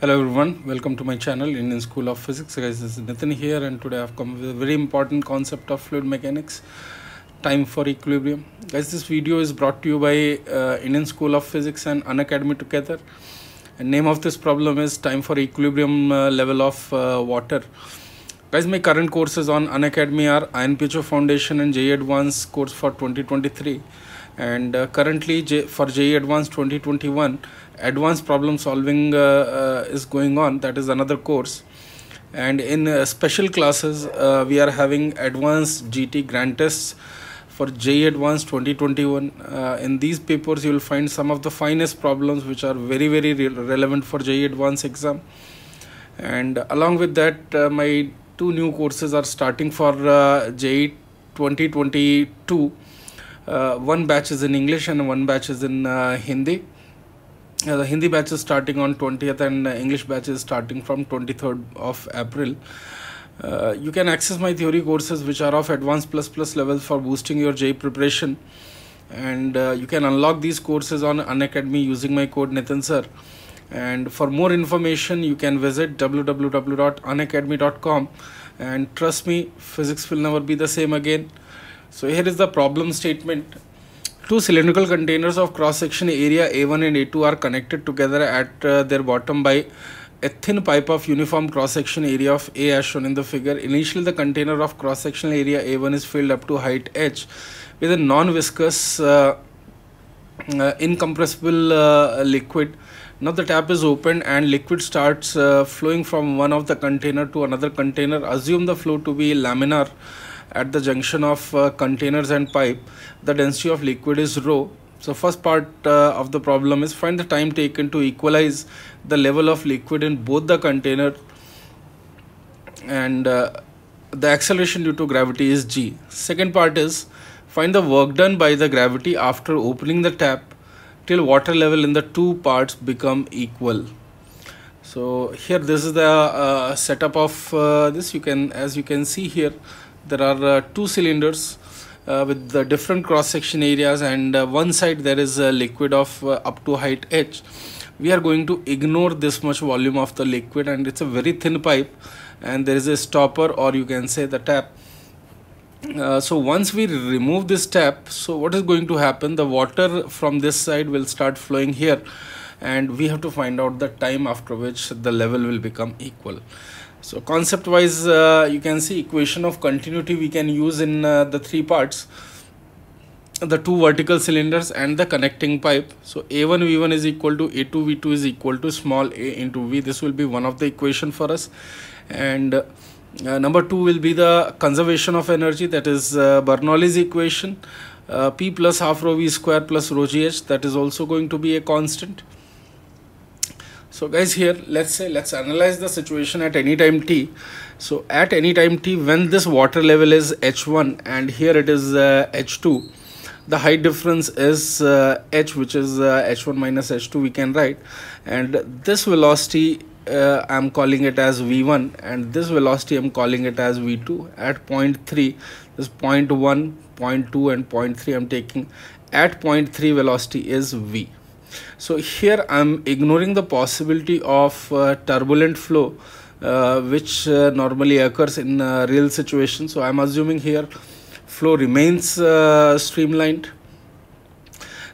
hello everyone welcome to my channel indian school of physics guys this is nathan here and today i've come with a very important concept of fluid mechanics time for equilibrium guys this video is brought to you by uh, indian school of physics and unacademy together and name of this problem is time for equilibrium uh, level of uh, water guys my current courses on unacademy are inpho foundation and j advanced course for 2023 and uh, currently J for JE Advanced 2021 advanced problem solving uh, uh, is going on that is another course and in uh, special classes uh, we are having advanced GT grand tests for JE Advanced 2021 uh, in these papers you will find some of the finest problems which are very very re relevant for JE Advanced exam and along with that my two new courses are starting for JE 2022 uh, one batch is in English and one batch is in uh, Hindi. Uh, the Hindi batch is starting on 20th and uh, English batch is starting from 23rd of April. Uh, you can access my theory courses which are of advanced plus plus level for boosting your J preparation and uh, you can unlock these courses on Unacademy using my code Nitin sir. And for more information, you can visit www.unacademy.com and trust me, physics will never be the same again. So here is the problem statement. Two cylindrical containers of cross-section area A1 and A2 are connected together at uh, their bottom by a thin pipe of uniform cross-section area of A as shown in the figure. Initially, the container of cross-sectional area A1 is filled up to height H with a non-viscous uh, uh, incompressible uh, liquid now the tap is opened and liquid starts uh, flowing from one of the container to another container assume the flow to be laminar at the junction of uh, containers and pipe the density of liquid is rho so first part uh, of the problem is find the time taken to equalize the level of liquid in both the container and uh, the acceleration due to gravity is g second part is find the work done by the gravity after opening the tap till water level in the two parts become equal so here this is the uh, setup of uh, this you can as you can see here there are uh, two cylinders uh, with the different cross section areas and uh, one side there is a liquid of up to height h we are going to ignore this much volume of the liquid and it's a very thin pipe and there is a stopper or you can say the tap uh, so once we remove this tap so what is going to happen the water from this side will start flowing here and we have to find out the time after which the level will become equal so concept wise uh, you can see equation of continuity we can use in uh, the three parts the two vertical cylinders and the connecting pipe so a1 v1 is equal to a2 v2 is equal to small a into v this will be one of the equation for us and uh, number two will be the conservation of energy that is uh, Bernoulli's equation uh, p plus half rho v square plus rho gh that is also going to be a constant so guys here let's say let's analyze the situation at any time t so at any time t when this water level is h1 and here it is uh, h2 the height difference is uh, h which is uh, h1 minus h2 we can write and this velocity uh, I'm calling it as v1 and this velocity I'm calling it as v2 at point 3 this point 1 point 2 and point 3 I'm taking at point 3 velocity is v so here I'm ignoring the possibility of uh, turbulent flow uh, which uh, normally occurs in uh, real situation. So I'm assuming here flow remains uh, streamlined.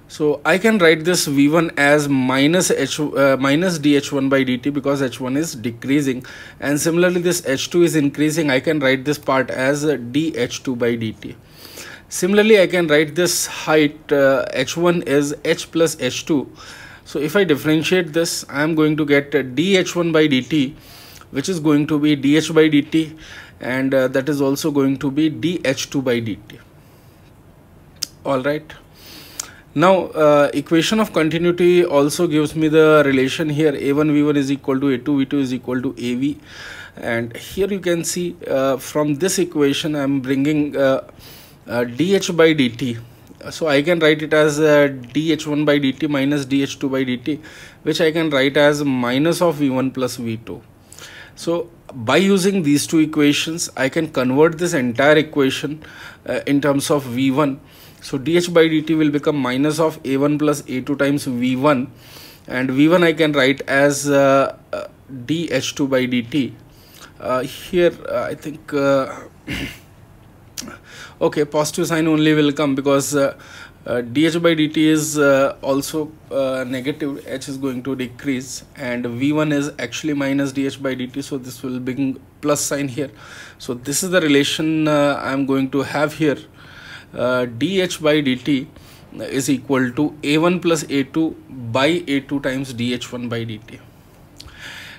So I can write this V1 as minus H uh, minus dH1 by dt because H1 is decreasing and similarly this H2 is increasing. I can write this part as dH2 by dt. Similarly, I can write this height uh, h1 is h plus h2. So if I differentiate this, I am going to get dh1 by dt, which is going to be dh by dt and uh, that is also going to be dh2 by dt. Alright. Now, uh, equation of continuity also gives me the relation here a1 v1 is equal to a2 v2 is equal to av and here you can see uh, from this equation I am bringing uh, dh uh, by dt so I can write it as uh, dh1 by dt minus dh2 by dt which I can write as minus of v1 plus v2. So by using these two equations I can convert this entire equation uh, in terms of v1. So dh by dt will become minus of a1 plus a2 times v1 and v1 I can write as uh, uh dh2 by dt. Uh, here I think okay positive sign only will come because uh, uh, dh by dt is uh, also uh, negative h is going to decrease and v1 is actually minus dh by dt so this will bring plus sign here so this is the relation uh, i'm going to have here uh, dh by dt is equal to a1 plus a2 by a2 times dh1 by dt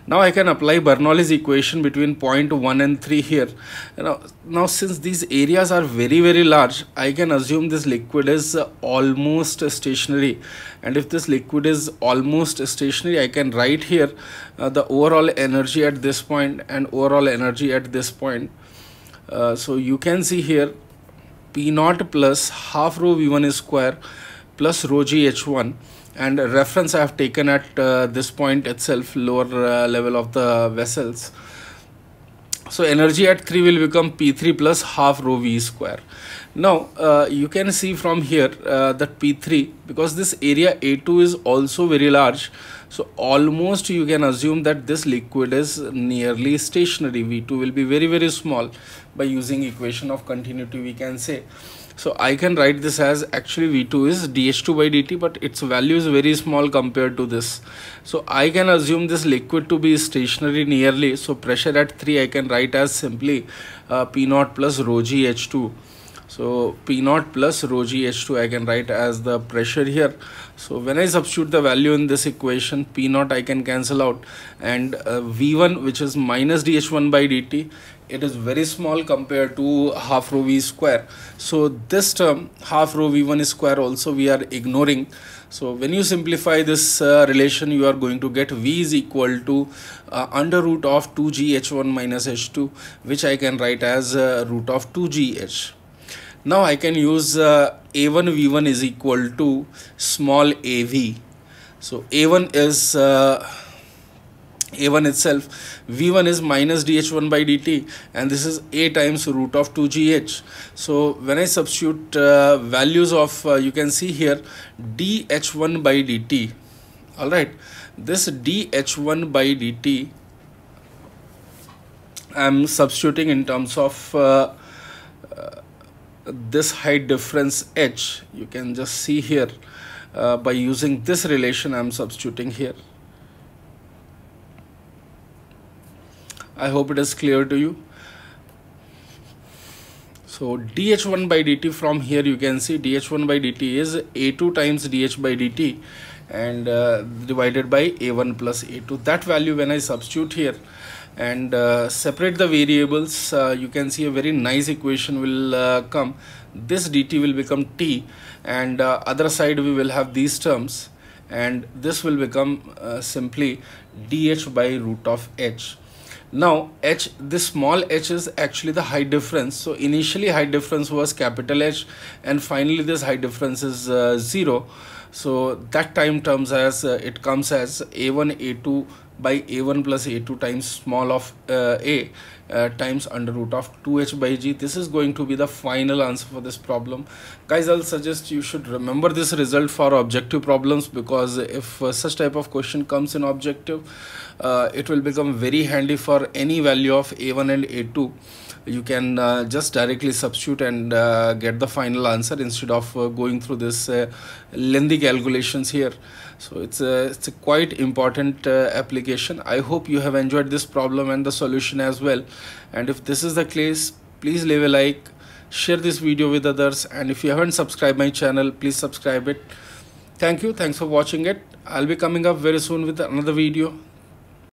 now I can apply Bernoulli's equation between point 1 and 3 here Now, now since these areas are very very large I can assume this liquid is almost stationary and if this liquid is almost stationary I can write here uh, the overall energy at this point and overall energy at this point uh, so you can see here P naught plus half rho V1 square plus rho GH1 and reference I have taken at uh, this point itself lower uh, level of the vessels. So energy at 3 will become P3 plus half rho V square. Now uh, you can see from here uh, that P3 because this area A2 is also very large so almost you can assume that this liquid is nearly stationary v2 will be very very small by using equation of continuity we can say so i can write this as actually v2 is dh2 by dt but its value is very small compared to this so i can assume this liquid to be stationary nearly so pressure at 3 i can write as simply uh, p0 plus rho g h2 so P naught plus rho g H2 I can write as the pressure here. So when I substitute the value in this equation P naught I can cancel out and uh, V1 which is minus dH1 by dt it is very small compared to half rho v square. So this term half rho v1 square also we are ignoring. So when you simplify this uh, relation you are going to get v is equal to uh, under root of 2gh1 minus h2 which I can write as uh, root of 2gh now I can use uh, a1 v1 is equal to small av so a1 is uh, a1 itself v1 is minus dh1 by dt and this is a times root of 2gh so when i substitute uh, values of uh, you can see here dh1 by dt all right this dh1 by dt i'm substituting in terms of uh, uh this height difference h you can just see here uh, by using this relation I'm substituting here I hope it is clear to you so dh1 by dt from here you can see dh1 by dt is a2 times dh by dt and uh, divided by a1 plus a2 that value when I substitute here and uh, separate the variables uh, you can see a very nice equation will uh, come this dt will become t and uh, other side we will have these terms and this will become uh, simply dh by root of h now h this small h is actually the height difference so initially height difference was capital h and finally this height difference is uh, zero so that time terms as it comes as a1 a2 by a1 plus a2 times small of uh, a uh, times under root of 2h by g this is going to be the final answer for this problem guys i'll suggest you should remember this result for objective problems because if uh, such type of question comes in objective uh, it will become very handy for any value of a1 and a2 you can uh, just directly substitute and uh, get the final answer instead of uh, going through this uh, lengthy calculations here so it's a, it's a quite important uh, application i hope you have enjoyed this problem and the solution as well and if this is the case please leave a like share this video with others and if you haven't subscribed my channel please subscribe it thank you thanks for watching it i'll be coming up very soon with another video